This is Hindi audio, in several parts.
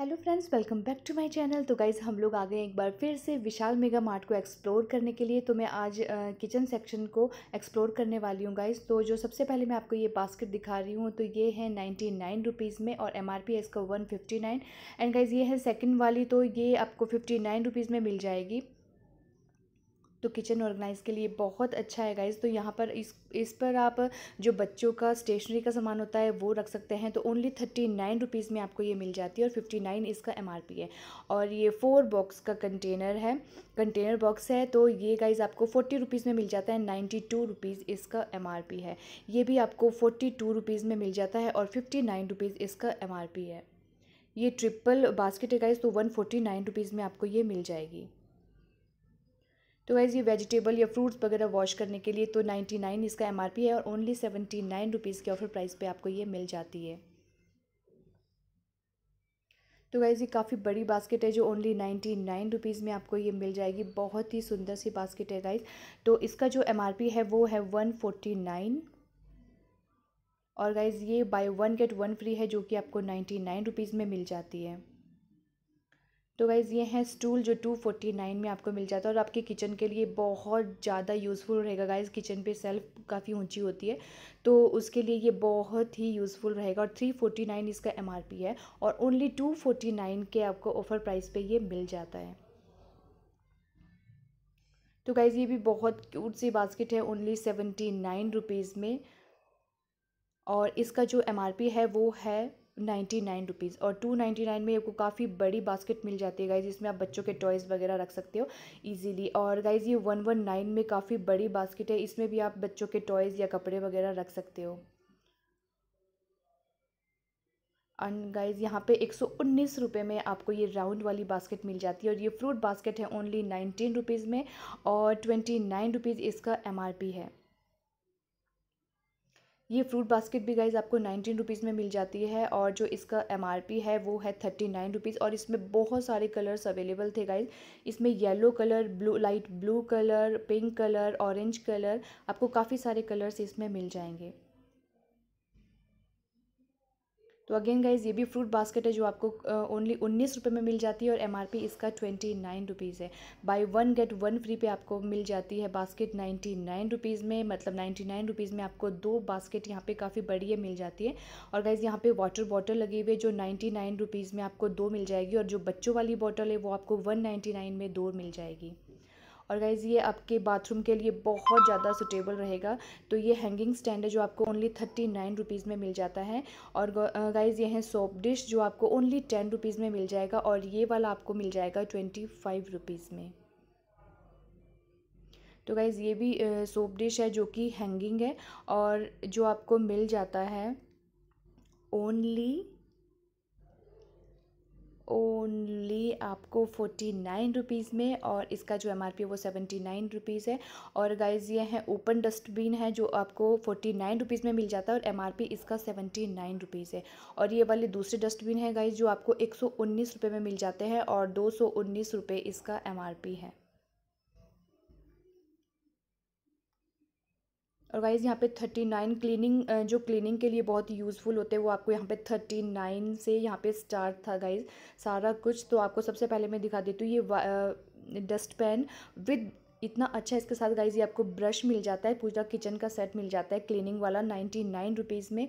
hello friends welcome back to my channel तो गाइज़ हम लोग आ गए एक बार फिर से विशाल मेगा मार्ट को एक्सप्लोर करने के लिए तो मैं आज किचन सेक्शन को एक्सप्लोर करने वाली हूँ गाइज़ तो जो सबसे पहले मैं आपको ये बास्केट दिखा रही हूँ तो ये है नाइन्टी नाइन रुपीज़ में और एमआरपी एस इसका one fifty nine and guys ये है सेकेंड वाली तो ये आपको फिफ्टी नाइन रुपीज़ में मिल जाएगी तो किचन ऑर्गेनाइज के लिए बहुत अच्छा है गाइज़ तो यहाँ पर इस इस पर आप जो बच्चों का स्टेशनरी का सामान होता है वो रख सकते हैं तो ओनली थर्टी नाइन रुपीज़ में आपको ये मिल जाती है और फिफ्टी नाइन इसका एम आर पी है और ये फोर बॉक्स का कंटेनर है कंटेनर बॉक्स है तो ये गाइज़ आपको फोर्टी रुपीज़ में मिल जाता है नाइन्टी टू रुपीज़ इसका एम आर पी है ये भी आपको फोर्टी टू रुपीज़ में मिल जाता है और फिफ्टी नाइन रुपीज़ इसका एम आर पी है ये ट्रिपल बास्केट है गाइज़ तो वन फोर्टी नाइन रुपीज़ में आपको ये मिल जाएगी तो गाइज़ ये वेजिटेबल या फ्रूट्स वगैरह वॉश करने के लिए तो नाइन्टी नाइन इसका एम आर पी है और ओनली सेवेंटी नाइन रुपीज़ के ऑफर प्राइस पे आपको ये मिल जाती है तो गाइज़ ये काफ़ी बड़ी बास्केट है जो ओनली नाइन्टी नाइन रुपीज़ में आपको ये मिल जाएगी बहुत ही सुंदर सी बास्केट है गाइज़ तो इसका जो एम आर पी है वो है वन फोर्टी नाइन और गाइज़ ये buy one get one free है जो कि आपको नाइन्टी नाइन रुपीज़ में मिल जाती है तो गाइज़ ये है स्टूल जो टू फोर्टी नाइन में आपको मिल जाता है और आपके किचन के लिए बहुत ज़्यादा यूज़फुल रहेगा गाइज़ किचन पे सेल्फ काफ़ी ऊंची होती है तो उसके लिए ये बहुत ही यूज़फुल रहेगा और थ्री फोर्टी नाइन इसका एम है और ओनली टू फोर्टी नाइन के आपको ऑफ़र प्राइस पर ये मिल जाता है तो गाइज़ ये भी बहुत क्यूट सी बास्केट है ओनली सेवेंटी नाइन रुपीज़ में और इसका जो एम है वो है नाइन्टी नाइन रुपीज़ और टू नाइन्टी नाइन में आपको काफ़ी बड़ी बास्केट मिल जाती है गाइज़ इसमें आप बच्चों के टॉयज़ वगैरह रख सकते हो ईज़िली और गाइज़ ये वन वन नाइन में काफ़ी बड़ी बास्केट है इसमें भी आप बच्चों के टॉयज़ या कपड़े वगैरह रख सकते हो एंड गाइज़ यहाँ पे एक सौ उन्नीस रुपये में आपको ये राउंड वाली बास्केट मिल जाती है और ये फ्रूट बास्केट है ओनली नाइनटीन रुपीज़ में और ट्वेंटी नाइन रुपीज़ इसका एम है ये फ्रूट बास्केट भी गाइज़ आपको नाइनटीन रुपीज़ में मिल जाती है और जो इसका एम है वो है थर्टी नाइन रुपीज़ और इसमें बहुत सारे कलर्स अवेलेबल थे गाइज़ इसमें yellow colour blue light blue colour pink colour orange colour आपको काफ़ी सारे कलर्स इसमें मिल जाएंगे तो अगेन गाइज ये भी फ्रूट बास्केट है जो आपको ओनली उन्नीस रुपये में मिल जाती है और पी इसका ट्वेंटी नाइन रुपीज़ है buy one get one free पे आपको मिल जाती है बास्केट नाइन्टी नाइन रुपीज़ में मतलब नाइन्टी नाइन रुपीज़ में आपको दो बास्केट यहाँ पे काफ़ी बड़ी है मिल जाती है और गाइज़ यहाँ पे वाटर बॉटल लगी हुई है जो नाइन्टी नाइन रुपीज़ में आपको दो मिल जाएगी और जो बच्चों वाली बॉटल है वो आपको वन नाइन्टी नाइन में दो मिल जाएगी और गाइज़ ये आपके बाथरूम के लिए बहुत ज़्यादा सुटेबल रहेगा तो ये हैंगिंग स्टैंड है जो आपको ओनली थर्टी नाइन रुपीज़ में मिल जाता है और गाइज़ ये है सोप डिश जो आपको ओनली टेन रुपीज़ में मिल जाएगा और ये वाला आपको मिल जाएगा ट्वेंटी फाइव रुपीज़ में तो गाइज़ ये भी सोप डिश है जो कि हैंगिंग है और जो आपको मिल जाता है ओनली ओनली आपको फोर्टी नाइन रुपीज़ में और इसका जो एम आर पी है वो सेवेंटी नाइन रुपीज़ है और गाइज़ ये है ओपन डस्टबिन है जो आपको फोर्टी नाइन रुपीज़ में मिल जाता है और एम आर पी इसका सेवेंटी नाइन रुपीज़ है और ये वाले दूसरे डस्टबिन है गाइज़ जो आपको एक सौ उन्नीस रुपये में मिल जाते हैं और दो सौ उन्नीस रुपये इसका एम आर पी है और गाइज यहाँ पे थर्टी नाइन क्लिनिंग जो क्लिनिंग के लिए बहुत यूज़फुल होते हैं वो आपको यहाँ पे थर्टी नाइन से यहाँ पे स्टार्ट था गाइज सारा कुछ तो आपको सबसे पहले मैं दिखा देती हूँ ये डस्ट पैन विद इतना अच्छा इसके साथ गाइज ये आपको ब्रश मिल जाता है पूरा किचन का सेट मिल जाता है क्लीनिंग वाला नाइन्टी नाइन रुपीज़ में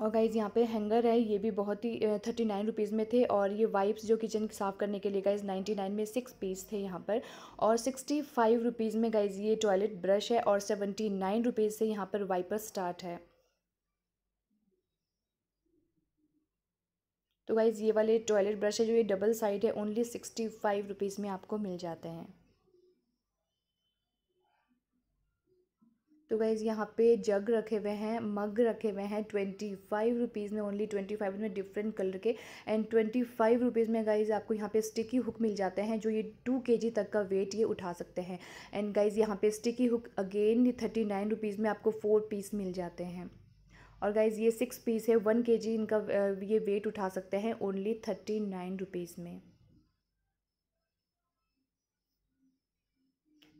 और गाइज़ यहाँ पे हैंगर है ये भी बहुत ही थर्टी नाइन रुपीज़ में थे और ये वाइप्स जो किचन साफ़ करने के लिए गाइज़ नाइन्टी नाइन में सिक्स पीस थे यहाँ पर और सिक्सटी फाइव रुपीज़ में गाइज़ ये टॉयलेट ब्रश है और सेवेंटी नाइन रुपीज़ से यहाँ पर वाइपर स्टार्ट है तो गाइज़ ये वाले टॉयलेट ब्रश है जो ये डबल साइड है ओनली सिक्सटी फाइव रुपीज़ में आपको मिल जाते हैं तो गाइज़ यहाँ पे जग रखे हुए हैं मग रखे हुए हैं ट्वेंटी फाइव रुपीज़ में ओनली ट्वेंटी फाइव में डिफरेंट कलर के एंड ट्वेंटी फाइव रुपीज़ में गाइज़ आपको यहाँ पे स्टिकी हुक मिल जाते हैं जो ये टू के जी तक का वेट ये उठा सकते हैं एंड गाइज़ यहाँ पे sticky hook again thirty nine rupees में आपको फ़ोर पीस मिल जाते हैं और गाइज़ ये सिक्स पीस है वन के जी इनका ये वेट उठा सकते हैं ओनली थर्टी नाइन रुपीज़ में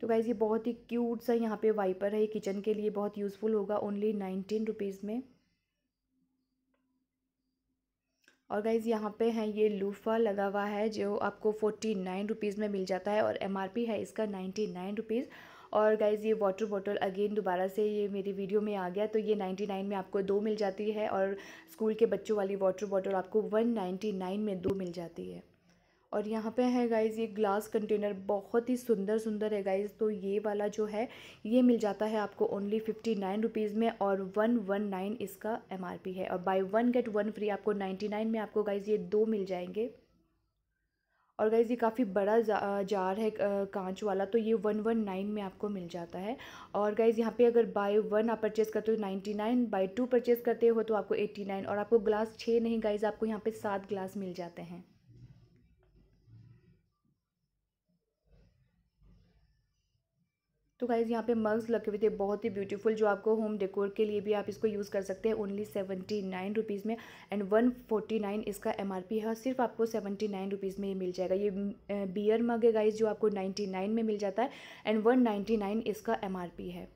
तो गाइज़ ये बहुत ही क्यूट सा यहाँ पे वाइपर है ये किचन के लिए बहुत यूज़फुल होगा ओनली नाइनटीन रुपीज़ में और गाइज़ यहाँ पे है ये लूफा लगा हुआ है जो आपको फोर्टी नाइन रुपीज़ में मिल जाता है और एमआरपी है इसका नाइन्टी नाइन रुपीज़ और गाइज़ ये वाटर बॉटल अगेन दोबारा से ये मेरी वीडियो में आ गया तो ये नाइन्टी नाइन में आपको दो मिल जाती है और स्कूल के बच्चों वाली वाटर बॉटल आपको वन नाइन्टी नाइन में दो मिल जाती है और यहाँ पे है गाइज़ ये ग्लास कंटेनर बहुत ही सुंदर सुंदर है गाइज़ तो ये वाला जो है ये मिल जाता है आपको ओनली फिफ्टी नाइन रुपीज़ में और वन वन नाइन इसका एम आर पी है और buy one get one free आपको नाइन्टी नाइन में आपको गाइज़ ये दो मिल जाएंगे और गाइज़ ये काफ़ी बड़ा जार है कांच वाला तो ये वन वन नाइन में आपको मिल जाता है और गाइज़ यहाँ पे अगर बाय वन आप परचेज़ करते हो ninety nine by two purchase करते हो तो आपको एट्टी नाइन और आपको ग्लास छः नहीं गाइज़ आपको यहाँ पे सात ग्लास मिल जाते हैं तो गाइज़ यहाँ पे मग्स लगे हुए थे बहुत ही ब्यूटीफुल जो आपको होम डेकोर के लिए भी आप इसको यूज़ कर सकते हैं ओनली सेवेंटी नाइन रुपीज़ में एंड वन फोर्टी नाइन इसका एम आर पी है सिर्फ आपको सेवेंटी नाइन रुपीज़ में ये मिल जाएगा ये बियर मग है गाइज़ जो आपको नाइन्टी नाइन में मिल जाता है एंड वन नाइन्टी नाइन इसका एम आर पी है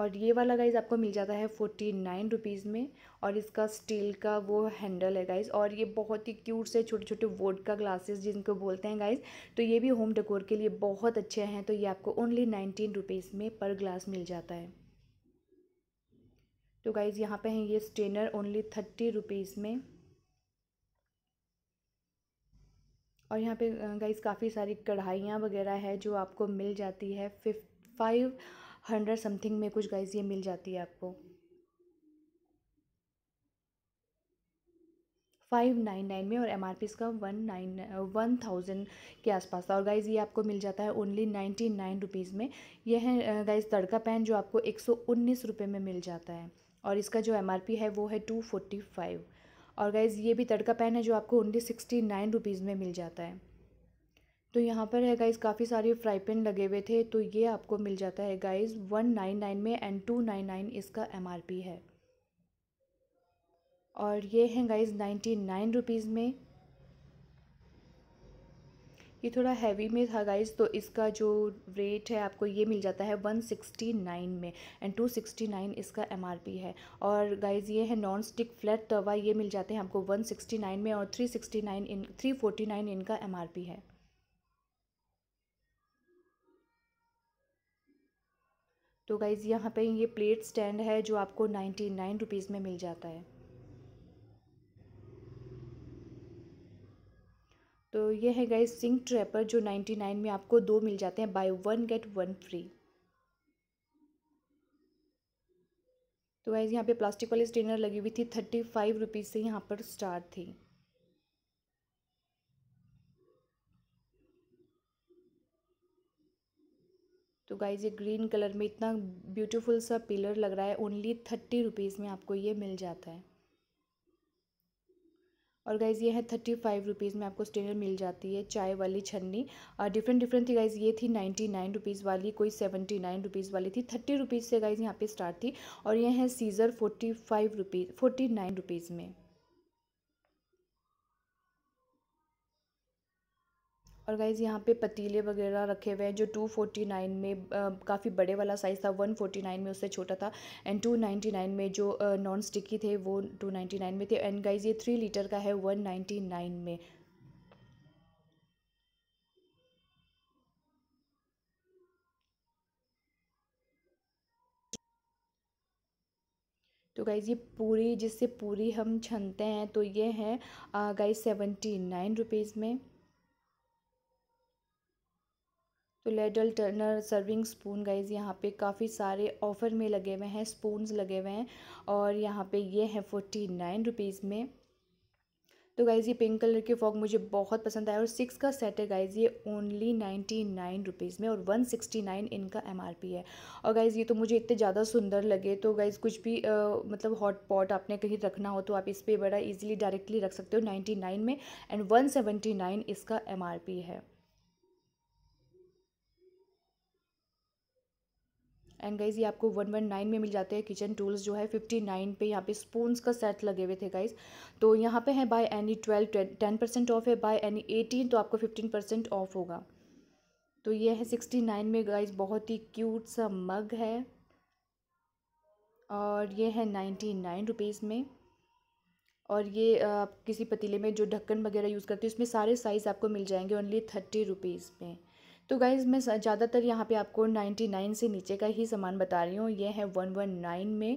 और ये वाला गाइज़ आपको मिल जाता है फोर्टी नाइन रुपीज़ में और इसका स्टील का वो हैंडल है गाइज़ और ये बहुत ही क्यूट से छोटे छोटे वोड का ग्लासेस जिनको बोलते हैं गाइज़ तो ये भी होम डेकोर के लिए बहुत अच्छे हैं तो ये आपको ओनली नाइनटीन रुपीज़ में पर ग्लास मिल जाता है तो गाइज़ यहाँ पे हैं ये स्टेनर ओनली थर्टी रुपीज़ में और यहाँ पे गाइज़ काफ़ी सारी कढ़ाइयाँ वगैरह है जो आपको मिल जाती है फिफ फाइव हंड्रेड समथिंग में कुछ गाइस ये मिल जाती है आपको फाइव नाइन नाइन में और एम आर पी इसका वन नाइन वन थाउजेंड के आसपास था और गाइज़ ये आपको मिल जाता है ओनली नाइन्टी नाइन रुपीज़ में यह है गाइज़ तड़का पैन जो आपको एक सौ उन्नीस रुपये में मिल जाता है और इसका जो एम आर पी है वो है टू फोर्टी फाइव और गाइज़ ये भी तड़का पैन है जो आपको ओनली सिक्सटी नाइन रुपीज़ में मिल जाता है तो यहाँ पर है गाइज़ काफ़ी सारे फ्राई पैन लगे हुए थे तो ये आपको मिल जाता है गाइज़ वन नाइन नाइन में एंड टू नाइन नाइन इसका एम आर पी है और ये है गाइज़ नाइन्टी नाइन रुपीज़ में ये थोड़ा हैवी में था गाइज तो इसका जो रेट है आपको ये मिल जाता है वन सिक्सटी नाइन में एंड टू सिक्सटी नाइन इसका एम आर पी है और गाइज ये है नॉन स्टिक फ्लैट तवा ये मिल जाते हैं आपको वन सिक्सटी नाइन में और थ्री नाइन इन थ्री नाइन इनका एम आर पी है तो गाइज़ यहाँ पे ये प्लेट स्टैंड है जो आपको नाइन्टी नाइन रुपीज़ में मिल जाता है तो ये है गाइज सिंक ट्रैपर जो नाइन्टी नाइन में आपको दो मिल जाते हैं buy one get one free तो गाइज यहाँ पे प्लास्टिक वाली स्टेनर लगी हुई थी थर्टी फाइव रुपीज़ से यहाँ पर स्टार्ट थी तो गाइज ये ग्रीन कलर में इतना ब्यूटीफुल सा पिलर लग रहा है ओनली थर्टी रुपीज़ में आपको ये मिल जाता है और गाइज़ ये है थर्टी फाइव रुपीज़ में आपको स्टेनर मिल जाती है चाय वाली छन्नी और डिफरेंट डिफरेंट थी गाइज़ ये थी नाइन्टी नाइन रुपीज़ वाली कोई सेवेंटी नाइन रुपीज़ वाली थी थर्टी रुपीज़ से गाइज़ यहाँ पे स्टार्ट थी और ये है scissor forty five rupees forty nine rupees में और गाइज़ यहाँ पे पतीले वगैरह रखे हुए हैं जो 249 में काफ़ी बड़े वाला साइज़ था 149 में उससे छोटा था एंड 299 में जो नॉन स्टिकी थे वो 299 में थे एंड गाइज़ ये थ्री लीटर का है 199 में तो गाइज़ ये पूरी जिससे पूरी हम छनते हैं तो ये है गाइज़ सेवेंटी नाइन रुपीज़ में तो ladle turner serving spoon guys यहाँ पे काफ़ी सारे ऑफ़र में लगे हुए हैं स्पूनस लगे हुए हैं और यहाँ पे ये है फोर्टी नाइन रुपीज़ में तो गाइज़ ये पिंक कलर के फॉग मुझे बहुत पसंद आया और सिक्स का सेट है गाइज़ ये ओनली नाइन्टी नाइन रुपीज़ में और वन सिक्सटी नाइन इनका एम आर पी है और गाइज़ ये तो मुझे इतने ज़्यादा सुंदर लगे तो गाइज़ कुछ भी आ, मतलब हॉट पॉट आपने कहीं रखना हो तो आप इस पर बड़ा ईजिली डायरेक्टली रख सकते हो नाइन्टी नाइन में एंड वन सेवेंटी नाइन इसका एम आर पी है एंड गाइज़ ये आपको वन वन नाइन में मिल जाते हैं किचन टूल्स जो है फिफ्टी नाइन पे यहाँ पे स्पूस का सेट लगे हुए थे गाइज़ तो यहाँ पे है buy any twelve ten percent off है बाय एनी एटीन तो आपको फिफ्टीन परसेंट ऑफ होगा तो ये है सिक्सटी नाइन में गाइज़ बहुत ही क्यूट सा मग है और ये है नाइन्टी नाइन रुपीज़ में और ये आप किसी पतीले में जो ढक्कन वगैरह यूज़ करते हैं उसमें सारे साइज़ आपको मिल जाएंगे ओनली थर्टी रुपीज़ में तो गाइज़ मैं ज़्यादातर यहाँ पे आपको नाइन्टी नाइन से नीचे का ही सामान बता रही हूँ ये है वन वन नाइन में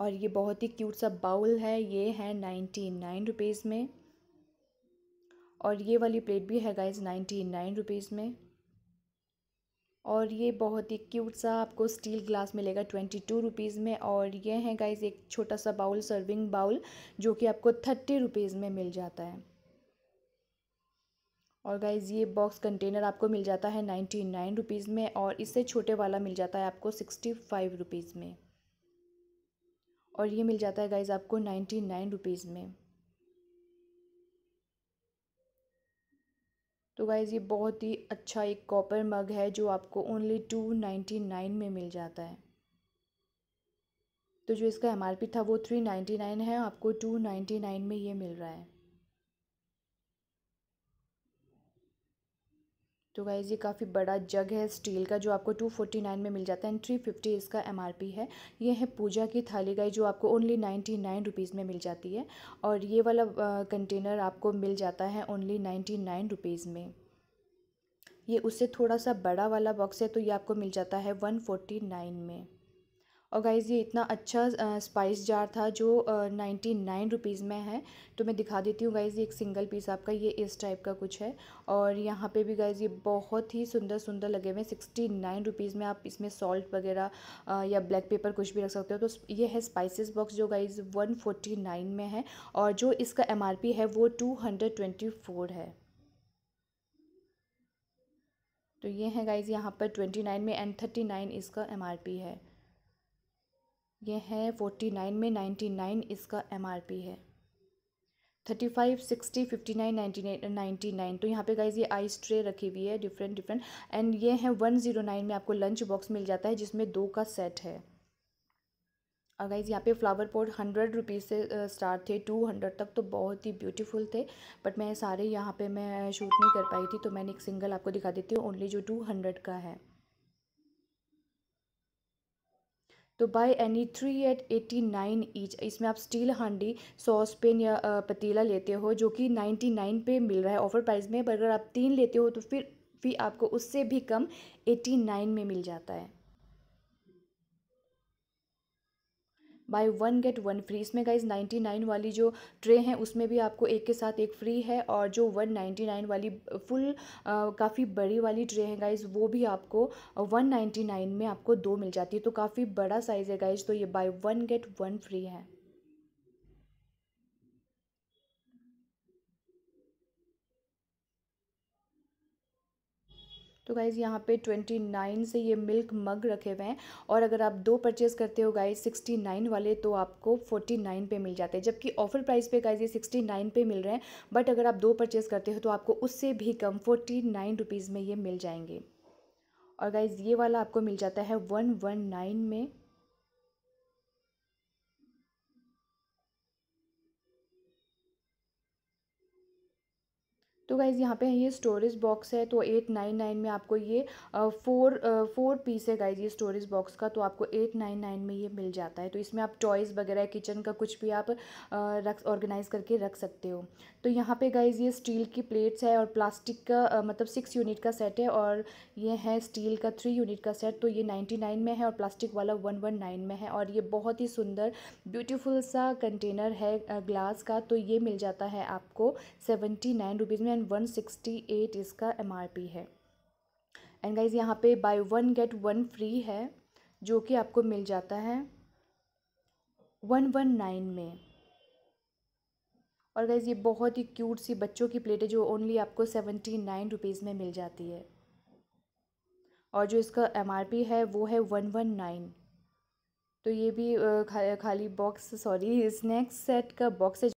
और ये बहुत ही क्यूट सा बाउल है ये है नाइन्टी नाइन रुपीज़ में और ये वाली प्लेट भी है गाइज़ नाइन्टी नाइन रुपीज़ में और ये बहुत ही क्यूट सा आपको स्टील ग्लास मिलेगा ट्वेंटी टू रुपीज़ में और ये है गाइज़ एक छोटा सा बाउल सर्विंग बाउल जो कि आपको थर्टी रुपीज़ में मिल जाता है और गाइज़ ये बॉक्स कंटेनर आपको मिल जाता है नाइन्टी नाइन रुपीज़ में और इससे छोटे वाला मिल जाता है आपको सिक्सटी फाइव रुपीज़ में और ये मिल जाता है गाइज़ आपको नाइन्टी नाइन रुपीज़ में तो गाइज़ ये बहुत ही अच्छा एक कॉपर मग है जो आपको ओनली टू नाइन्टी नाइन में मिल जाता है तो जो इसका एम था वो थ्री नाइन्टी नाइन है आपको टू नाइन्टी नाइन में ये मिल रहा है तो गाइज़ ये काफ़ी बड़ा जग है स्टील का जो आपको 249 में मिल जाता है एंड 350 इसका एमआरपी है ये है पूजा की थाली गाइज जो आपको ओनली 99 रुपीज़ में मिल जाती है और ये वाला कंटेनर आपको मिल जाता है ओनली 99 रुपीज़ में ये उससे थोड़ा सा बड़ा वाला बॉक्स है तो ये आपको मिल जाता है 149 में और गाइज़ ये इतना अच्छा स्पाइस जार था जो नाइन्टी नाइन रुपीज़ में है तो मैं दिखा देती हूँ गाइज़ ये एक सिंगल पीस आपका ये इस टाइप का कुछ है और यहाँ पे भी गाइज़ ये बहुत ही सुंदर सुंदर लगे हुए हैं सिक्सटी नाइन रुपीज़ में आप इसमें सॉल्ट वगैरह या ब्लैक पेपर कुछ भी रख सकते हो तो ये है स्पाइसिस बॉक्स जो गाइज़ वन फोर्टी नाइन में है और जो इसका एम आर पी है वो टू हंड्रेड ट्वेंटी फोर है तो ये है गाइज़ यहाँ पर ट्वेंटी नाइन में एंड थर्टी नाइन इसका एम आर पी है ये है फोर्टी नाइन में नाइन्टी नाइन इसका एम आर पी है thirty five sixty fifty nine ninety nine ninety nine तो यहाँ पे गाइज ये आइस ट्रे रखी हुई है डिफरेंट डिफरेंट एंड ये है वन जीरो नाइन में आपको लंच बॉक्स मिल जाता है जिसमें दो का सेट है और गाइज यहाँ पे फ्लावर पॉट हंड्रेड रुपीज़ से स्टार्ट थे टू हंड्रेड तक तो बहुत ही ब्यूटीफुल थे बट मैं सारे यहाँ पे मैं शूट नहीं कर पाई थी तो मैंने एक सिंगल आपको दिखा देती हूँ ओनली जो टू हंड्रेड का है तो buy any three eight eighty nine each इसमें आप स्टील हांडी सॉस पेन या पतीला लेते हो जो कि नाइन्टी नाइन पे मिल रहा है ऑफर प्राइस में पर अगर आप तीन लेते हो तो फिर भी आपको उससे भी कम एटी नाइन में मिल जाता है buy one get one free इसमें गाइज नाइन्टी नाइन वाली जो ट्रे हैं उसमें भी आपको एक के साथ एक फ्री है और जो वन नाइन्टी नाइन वाली फुल काफ़ी बड़ी वाली ट्रे हैं गाइज वो भी आपको वन नाइन्टी नाइन में आपको दो मिल जाती है तो काफ़ी बड़ा साइज़ है गाइज तो ये buy one get one free है तो गाइज़ यहाँ पे ट्वेंटी नाइन से ये मिल्क मग रखे हुए हैं और अगर आप दो परचेज़ करते हो गाइज़ सिक्सटी नाइन वाले तो आपको फोर्टी नाइन पे मिल जाते हैं जबकि ऑफर प्राइस पे गाइज़ ये सिक्सटी नाइन पे मिल रहे हैं बट अगर आप दो परचेज़ करते हो तो आपको उससे भी कम फोर्टी नाइन रुपीज़ में ये मिल जाएंगे और गाइज़ ये वाला आपको मिल जाता है वन वन नाइन में तो गाइज़ यहाँ पे ये स्टोरेज बॉक्स है तो एट नाइन नाइन में आपको ये फोर फोर पीस है गाइज़ ये स्टोरेज बॉक्स का तो आपको एट नाइन नाइन में ये मिल जाता है तो इसमें आप टॉयज़ वगैरह किचन का कुछ भी आप रख ऑर्गेनाइज़ करके रख सकते हो तो यहाँ पे गाइज़ ये स्टील की प्लेट्स है और प्लास्टिक का मतलब सिक्स यूनिट का सेट है और ये है स्टील का थ्री यूनिट का सेट तो ये नाइन्टी नाइन में है और प्लास्टिक वाला वन वन नाइन में है और ये बहुत ही सुंदर ब्यूटीफुल सा कंटेनर है ग्लास का तो ये मिल जाता है आपको सेवेंटी नाइन रुपीज़ में थाउजेंड वन सिक्सटी एट इसका एम आर पी है एंड गाइज यहाँ पे buy one get one free है जो कि आपको मिल जाता है वन वन नाइन में और गाइज़ ये बहुत ही क्यूट सी बच्चों की प्लेट है जो ओनली आपको सेवेंटी नाइन रुपीज़ में मिल जाती है और जो इसका एम आर पी है वो है वन वन नाइन तो ये भी खा, खाली बॉक्स सॉरी स्नैक्स सेट का बॉक्स है